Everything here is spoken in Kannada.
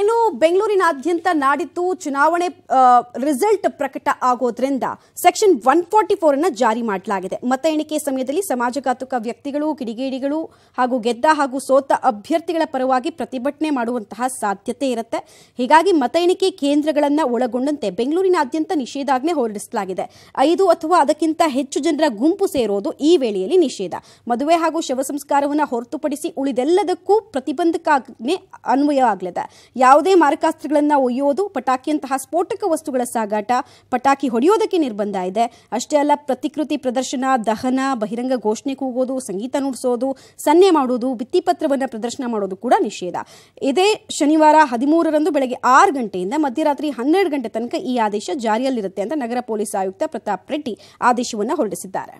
ಇನ್ನು ಬೆಂಗಳೂರಿನಾದ್ಯಂತ ನಾಡಿದ್ದು ಚುನಾವಣೆ ರಿಸಲ್ಟ್ ಪ್ರಕಟ ಆಗೋದ್ರಿಂದ ಸೆಕ್ಷನ್ ಒನ್ ಫಾರ್ಟಿ ಫೋರ್ ಅನ್ನು ಜಾರಿ ಮಾಡಲಾಗಿದೆ ಮತ ಎಣಿಕೆ ಸಮಯದಲ್ಲಿ ಸಮಾಜಘಾತುಕ ವ್ಯಕ್ತಿಗಳು ಕಿಡಿಗೇಡಿಗಳು ಹಾಗೂ ಗೆದ್ದ ಹಾಗೂ ಸೋತ ಅಭ್ಯರ್ಥಿಗಳ ಪರವಾಗಿ ಪ್ರತಿಭಟನೆ ಮಾಡುವಂತಹ ಸಾಧ್ಯತೆ ಇರುತ್ತೆ ಹೀಗಾಗಿ ಮತ ಎಣಿಕೆ ಕೇಂದ್ರಗಳನ್ನು ಒಳಗೊಂಡಂತೆ ಬೆಂಗಳೂರಿನಾದ್ಯಂತ ನಿಷೇಧಾಜ್ಞೆ ಹೊರಡಿಸಲಾಗಿದೆ ಐದು ಅಥವಾ ಅದಕ್ಕಿಂತ ಹೆಚ್ಚು ಜನರ ಗುಂಪು ಸೇರೋದು ಈ ವೇಳೆಯಲ್ಲಿ ನಿಷೇಧ ಮದುವೆ ಹಾಗೂ ಶವ ಸಂಸ್ಕಾರವನ್ನು ಹೊರತುಪಡಿಸಿ ಉಳಿದೆಲ್ಲದಕ್ಕೂ ಪ್ರತಿಬಂಧಕಾಜ್ಞೆ ಅನ್ವಯ ಆಗಲಿದೆ ಯಾವುದೇ ಮಾರಕಾಸ್ತ್ರಗಳನ್ನು ಒಯ್ಯೋದು ಪಟಾಕಿಯಂತಹ ಸ್ಫೋಟಕ ವಸ್ತುಗಳ ಸಾಗಾಟ ಪಟಾಕಿ ಹೊಡೆಯೋದಕ್ಕೆ ನಿರ್ಬಂಧ ಇದೆ ಅಷ್ಟೇ ಅಲ್ಲ ಪ್ರತಿಕೃತಿ ಪ್ರದರ್ಶನ ದಹನ ಬಹಿರಂಗ ಘೋಷಣೆ ಕೂಗೋದು ಸಂಗೀತ ನುಡಿಸೋದು ಸನ್ನೆ ಮಾಡೋದು ಭಿತ್ತಿಪತ್ರವನ್ನು ಪ್ರದರ್ಶನ ಮಾಡೋದು ಕೂಡ ನಿಷೇಧ ಇದೇ ಶನಿವಾರ ಹದಿಮೂರರಂದು ಬೆಳಗ್ಗೆ ಆರು ಗಂಟೆಯಿಂದ ಮಧ್ಯರಾತ್ರಿ ಹನ್ನೆರಡು ಗಂಟೆ ತನಕ ಈ ಆದೇಶ ಜಾರಿಯಲ್ಲಿರುತ್ತೆ ಅಂತ ನಗರ ಪೊಲೀಸ್ ಆಯುಕ್ತ ಪ್ರತಾಪ್ ರೆಡ್ಡಿ ಆದೇಶವನ್ನು ಹೊರಡಿಸಿದ್ದಾರೆ